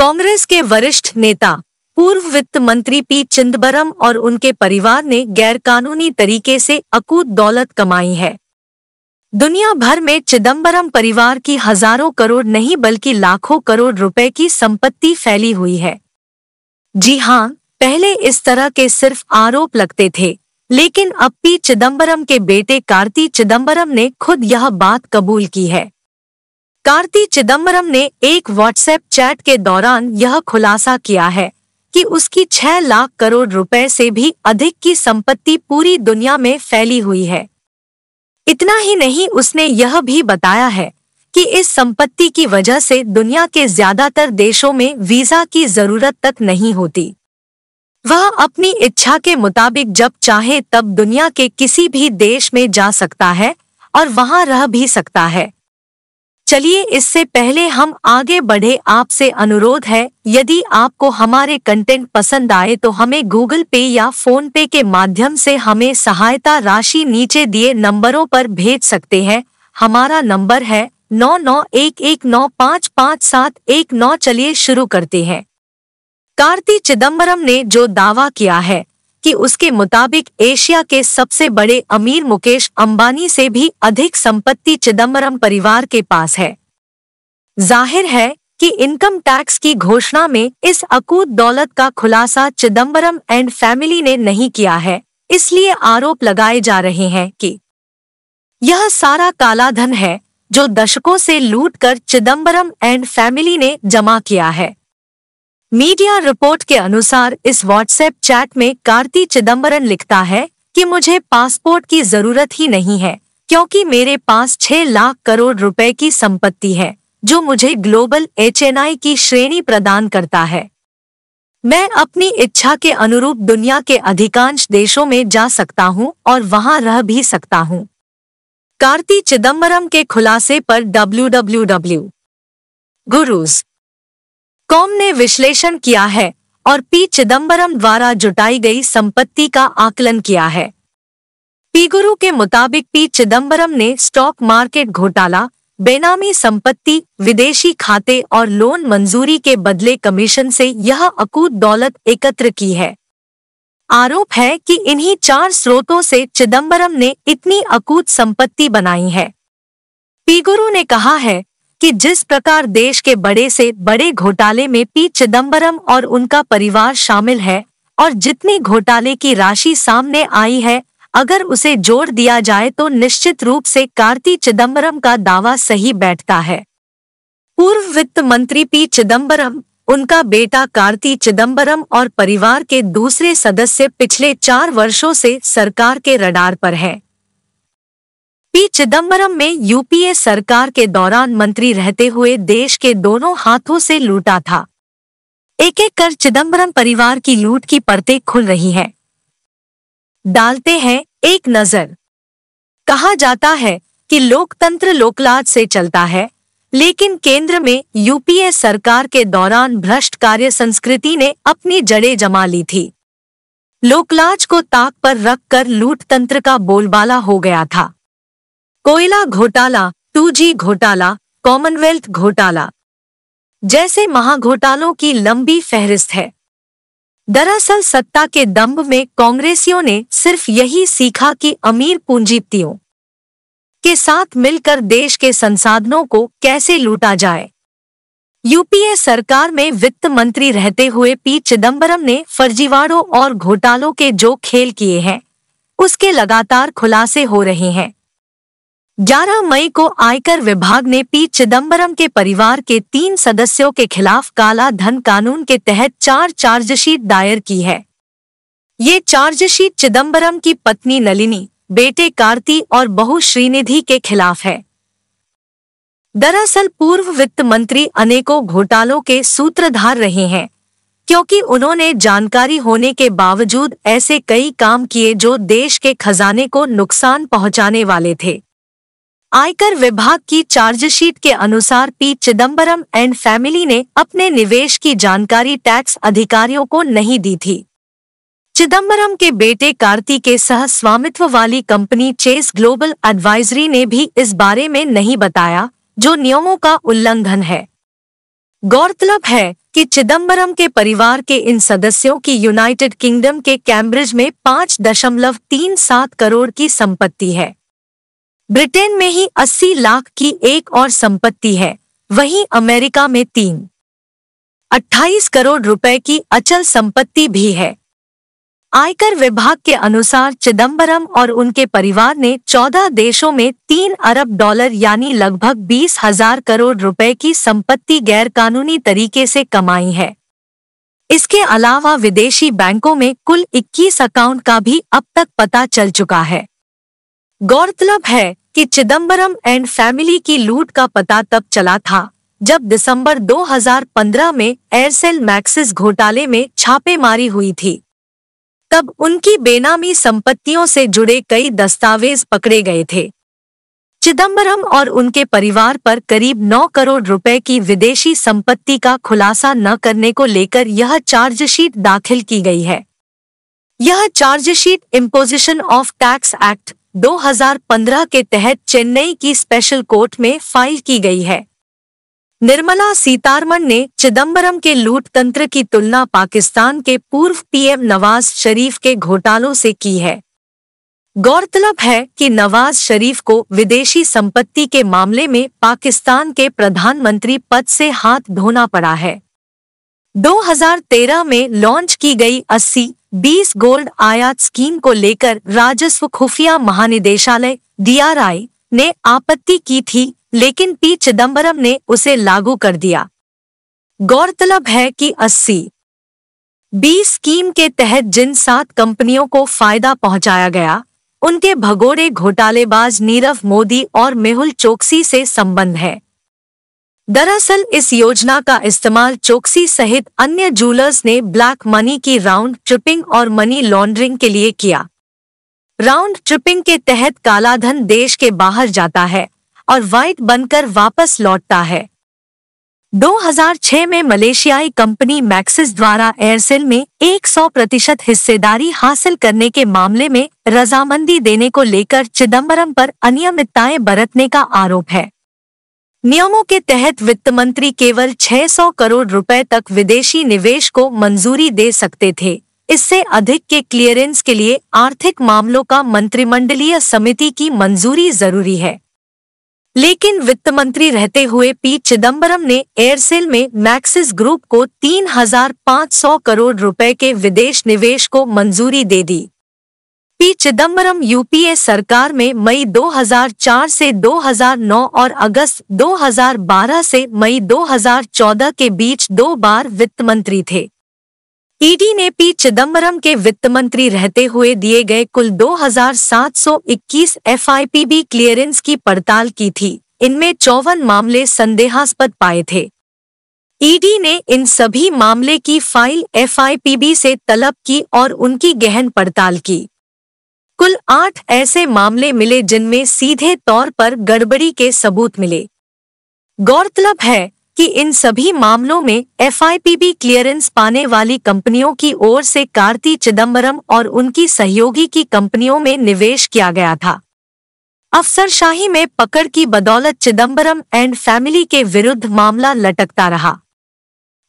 कांग्रेस के वरिष्ठ नेता पूर्व वित्त मंत्री पी चिदम्बरम और उनके परिवार ने गैरकानूनी तरीके से अकूत दौलत कमाई है दुनिया भर में चिदम्बरम परिवार की हजारों करोड़ नहीं बल्कि लाखों करोड़ रुपए की संपत्ति फैली हुई है जी हाँ पहले इस तरह के सिर्फ आरोप लगते थे लेकिन अब पी चिदम्बरम के बेटे कार्ति चिदम्बरम ने खुद यह बात कबूल की है कार्ति चिदम्बरम ने एक व्हाट्सएप चैट के दौरान यह खुलासा किया है कि उसकी 6 लाख करोड़ रुपए से भी अधिक की संपत्ति पूरी दुनिया में फैली हुई है इतना ही नहीं उसने यह भी बताया है कि इस संपत्ति की वजह से दुनिया के ज्यादातर देशों में वीजा की जरूरत तक नहीं होती वह अपनी इच्छा के मुताबिक जब चाहे तब दुनिया के किसी भी देश में जा सकता है और वहां रह भी सकता है चलिए इससे पहले हम आगे बढ़े आपसे अनुरोध है यदि आपको हमारे कंटेंट पसंद आए तो हमें गूगल पे या फोन पे के माध्यम से हमें सहायता राशि नीचे दिए नंबरों पर भेज सकते हैं हमारा नंबर है नौ नौ एक एक नौ पाँच पाँच सात एक नौ चलिए शुरू करते हैं कार्ति चिदम्बरम ने जो दावा किया है कि उसके मुताबिक एशिया के सबसे बड़े अमीर मुकेश अंबानी से भी अधिक संपत्ति चिदम्बरम परिवार के पास है जाहिर है कि इनकम टैक्स की घोषणा में इस अकूत दौलत का खुलासा चिदम्बरम एंड फैमिली ने नहीं किया है इसलिए आरोप लगाए जा रहे हैं कि यह सारा कालाधन है जो दशकों से लूट कर चिदम्बरम एंड फैमिली ने जमा किया है मीडिया रिपोर्ट के अनुसार इस व्हाट्सएप चैट में कार्ति चिदम्बरम लिखता है कि मुझे पासपोर्ट की जरूरत ही नहीं है क्योंकि मेरे पास छह लाख करोड़ रुपए की संपत्ति है जो मुझे ग्लोबल एच की श्रेणी प्रदान करता है मैं अपनी इच्छा के अनुरूप दुनिया के अधिकांश देशों में जा सकता हूं और वहां रह भी सकता हूं। कार्ति चिदम्बरम के खुलासे पर W W W gurus com ने विश्लेषण किया है और पी चिदम्बरम द्वारा जुटाई गई संपत्ति का आकलन किया है पीगुरु के मुताबिक पी चिदम्बरम ने स्टॉक मार्केट घोटाला बेनामी संपत्ति विदेशी खाते और लोन मंजूरी के बदले कमीशन से यह अकूत दौलत एकत्र की है आरोप है कि इन्हीं चार स्रोतों से चिदम्बरम ने इतनी अकूत संपत्ति बनाई है पीगुरु ने कहा है कि जिस प्रकार देश के बड़े से बड़े घोटाले में पी चिदम्बरम और उनका परिवार शामिल है और जितनी घोटाले की राशि सामने आई है अगर उसे जोड़ दिया जाए तो निश्चित रूप से कार्ति चिदम्बरम का दावा सही बैठता है पूर्व वित्त मंत्री पी चिदम्बरम उनका बेटा कार्ति चिदम्बरम और परिवार के दूसरे सदस्य पिछले चार वर्षों से सरकार के रडार पर हैं। पी चिदम्बरम में यूपीए सरकार के दौरान मंत्री रहते हुए देश के दोनों हाथों से लूटा था एक एक कर चिदम्बरम परिवार की लूट की परतें खुल रही हैं। डालते हैं एक नजर कहा जाता है कि लोकतंत्र लोकलाज से चलता है लेकिन केंद्र में यूपीए सरकार के दौरान भ्रष्ट कार्य संस्कृति ने अपनी जड़ें जमा ली थी लोकलाज को ताक पर रखकर लूटतंत्र का बोलबाला हो गया था कोयला घोटाला टू घोटाला कॉमनवेल्थ घोटाला जैसे महाघोटालों की लंबी फहरिस्त है दरअसल सत्ता के दम्ब में कांग्रेसियों ने सिर्फ यही सीखा कि अमीर पूंजीपतियों के साथ मिलकर देश के संसाधनों को कैसे लूटा जाए यूपीए सरकार में वित्त मंत्री रहते हुए पी चिदम्बरम ने फर्जीवाड़ों और घोटालों के जो खेल किए हैं उसके लगातार खुलासे हो रहे हैं 11 मई को आयकर विभाग ने पी चिदम्बरम के परिवार के तीन सदस्यों के खिलाफ काला धन कानून के तहत चार चार्जशीट दायर की है ये चार्जशीट चिदम्बरम की पत्नी नलिनी बेटे कार्ती और बहु श्रीनिधि के खिलाफ है दरअसल पूर्व वित्त मंत्री अनेकों घोटालों के सूत्रधार रहे हैं क्योंकि उन्होंने जानकारी होने के बावजूद ऐसे कई काम किए जो देश के खजाने को नुकसान पहुंचाने वाले थे आयकर विभाग की चार्जशीट के अनुसार पी चिदम्बरम एंड फैमिली ने अपने निवेश की जानकारी टैक्स अधिकारियों को नहीं दी थी चिदम्बरम के बेटे कार्ती के सह स्वामित्व वाली कंपनी चेस ग्लोबल एडवाइजरी ने भी इस बारे में नहीं बताया जो नियमों का उल्लंघन है गौरतलब है कि चिदम्बरम के परिवार के इन सदस्यों की यूनाइटेड किंगडम के कैम्ब्रिज में पाँच दशमलव तीन सात करोड़ की संपत्ति है ब्रिटेन में ही 80 लाख की एक और संपत्ति है वहीं अमेरिका में तीन 28 करोड़ रुपए की अचल संपत्ति भी है आयकर विभाग के अनुसार चिदम्बरम और उनके परिवार ने 14 देशों में तीन अरब डॉलर यानी लगभग बीस हजार करोड़ रुपए की संपत्ति गैरकानूनी तरीके से कमाई है इसके अलावा विदेशी बैंकों में कुल 21 अकाउंट का भी अब तक पता चल चुका है गौरतलब है कि चिदम्बरम एंड फैमिली की लूट का पता तब चला था जब दिसंबर 2015 में एयरसेल मैक्सिस घोटाले में छापेमारी हुई थी तब उनकी बेनामी संपत्तियों से जुड़े कई दस्तावेज पकड़े गए थे चिदम्बरम और उनके परिवार पर करीब 9 करोड़ रुपए की विदेशी संपत्ति का खुलासा न करने को लेकर यह चार्जशीट दाखिल की गई है यह charge sheet imposition of tax act 2015 के तहत चेन्नई की स्पेशल कोर्ट में फाइल की गई है निर्मला सीतारमन ने चिदम्बरम के लूट तंत्र की तुलना पाकिस्तान के पूर्व पीएम नवाज शरीफ के घोटालों से की है गौरतलब है कि नवाज शरीफ को विदेशी संपत्ति के मामले में पाकिस्तान के प्रधानमंत्री पद से हाथ धोना पड़ा है 2013 में लॉन्च की गई अस्सी बीस गोल्ड आयात स्कीम को लेकर राजस्व खुफिया महानिदेशालय डी ने आपत्ति की थी लेकिन पी चिदम्बरम ने उसे लागू कर दिया गौरतलब है कि अस्सी बी स्कीम के तहत जिन सात कंपनियों को फायदा पहुंचाया गया उनके भगोड़े घोटालेबाज नीरव मोदी और मेहुल चोकसी से संबंध है दरअसल इस योजना का इस्तेमाल चौकसी सहित अन्य जूलर्स ने ब्लैक मनी की राउंड ट्रिपिंग और मनी लॉन्ड्रिंग के लिए किया राउंड ट्रिपिंग के तहत कालाधन देश के बाहर जाता है और वाइट बनकर वापस लौटता है 2006 में मलेशियाई कंपनी मैक्सिस द्वारा एयरसेल में 100 प्रतिशत हिस्सेदारी हासिल करने के मामले में रजामंदी देने को लेकर चिदम्बरम पर अनियमितताएं बरतने का आरोप है नियमों के तहत वित्त मंत्री केवल 600 करोड़ रुपए तक विदेशी निवेश को मंजूरी दे सकते थे इससे अधिक के क्लियरेंस के लिए आर्थिक मामलों का मंत्रिमंडलीय समिति की मंजूरी जरूरी है लेकिन वित्त मंत्री रहते हुए पी चिदम्बरम ने एयरसेल में मैक्सिस ग्रुप को 3,500 करोड़ रुपए के विदेश निवेश को मंजूरी दे दी पी चिदम्बरम यूपीए सरकार में मई 2004 से 2009 और अगस्त 2012 से मई 2014 के बीच दो बार वित्त मंत्री थे ईडी ने पी चिदम्बरम के वित्त मंत्री रहते हुए दिए गए कुल 2,721 एफआईपीबी क्लियरेंस की पड़ताल की थी इनमें चौवन मामले संदेहास्पद पाए थे ईडी ने इन सभी मामले की फाइल एफआईपीबी से तलब की और उनकी गहन पड़ताल की कुल आठ ऐसे मामले मिले जिनमें सीधे तौर पर गड़बड़ी के सबूत मिले गौरतलब है कि इन सभी मामलों में एफआईपीबी क्लियरेंस पाने वाली कंपनियों की ओर से कार्ति चिदम्बरम और उनकी सहयोगी की कंपनियों में निवेश किया गया था अफसरशाही में पकड़ की बदौलत चिदम्बरम एंड फैमिली के विरुद्ध मामला लटकता रहा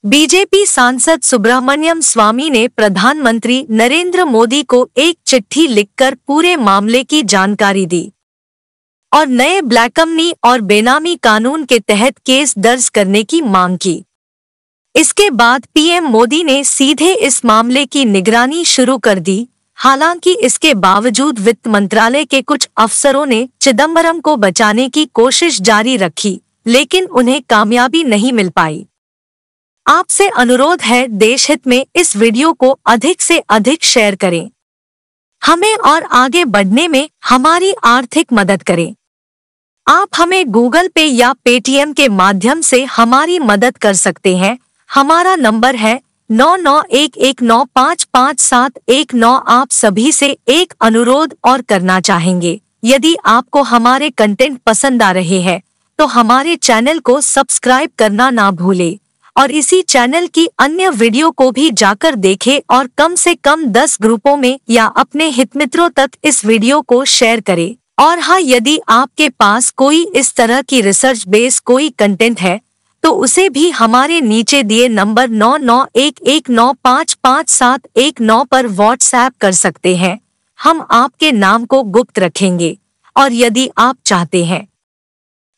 बीजेपी सांसद सुब्रमण्यम स्वामी ने प्रधानमंत्री नरेंद्र मोदी को एक चिट्ठी लिखकर पूरे मामले की जानकारी दी और नए ब्लैकमनी और बेनामी कानून के तहत केस दर्ज करने की मांग की इसके बाद पीएम मोदी ने सीधे इस मामले की निगरानी शुरू कर दी हालांकि इसके बावजूद वित्त मंत्रालय के कुछ अफसरों ने चिदम्बरम को बचाने की कोशिश जारी रखी लेकिन उन्हें कामयाबी नहीं मिल पाई आपसे अनुरोध है देश हित में इस वीडियो को अधिक से अधिक शेयर करें हमें और आगे बढ़ने में हमारी आर्थिक मदद करें आप हमें गूगल पे या पेटीएम के माध्यम से हमारी मदद कर सकते हैं हमारा नंबर है नौ नौ एक एक नौ पाँच पाँच सात एक नौ आप सभी से एक अनुरोध और करना चाहेंगे यदि आपको हमारे कंटेंट पसंद आ रहे हैं तो हमारे चैनल को सब्सक्राइब करना ना भूलें और इसी चैनल की अन्य वीडियो को भी जाकर देखें और कम से कम 10 ग्रुपों में या अपने हित मित्रों तक इस वीडियो को शेयर करें और हाँ यदि आपके पास कोई इस तरह की रिसर्च बेस कोई कंटेंट है तो उसे भी हमारे नीचे दिए नंबर नौ नौ एक एक नौ पाँच पाँच सात एक नौ पर व्हाट्सएप कर सकते हैं हम आपके नाम को गुप्त रखेंगे और यदि आप चाहते हैं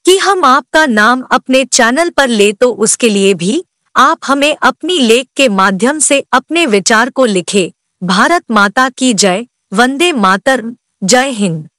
कि हम आपका नाम अपने चैनल पर ले तो उसके लिए भी आप हमें अपनी लेख के माध्यम से अपने विचार को लिखे भारत माता की जय वंदे मातर जय हिंद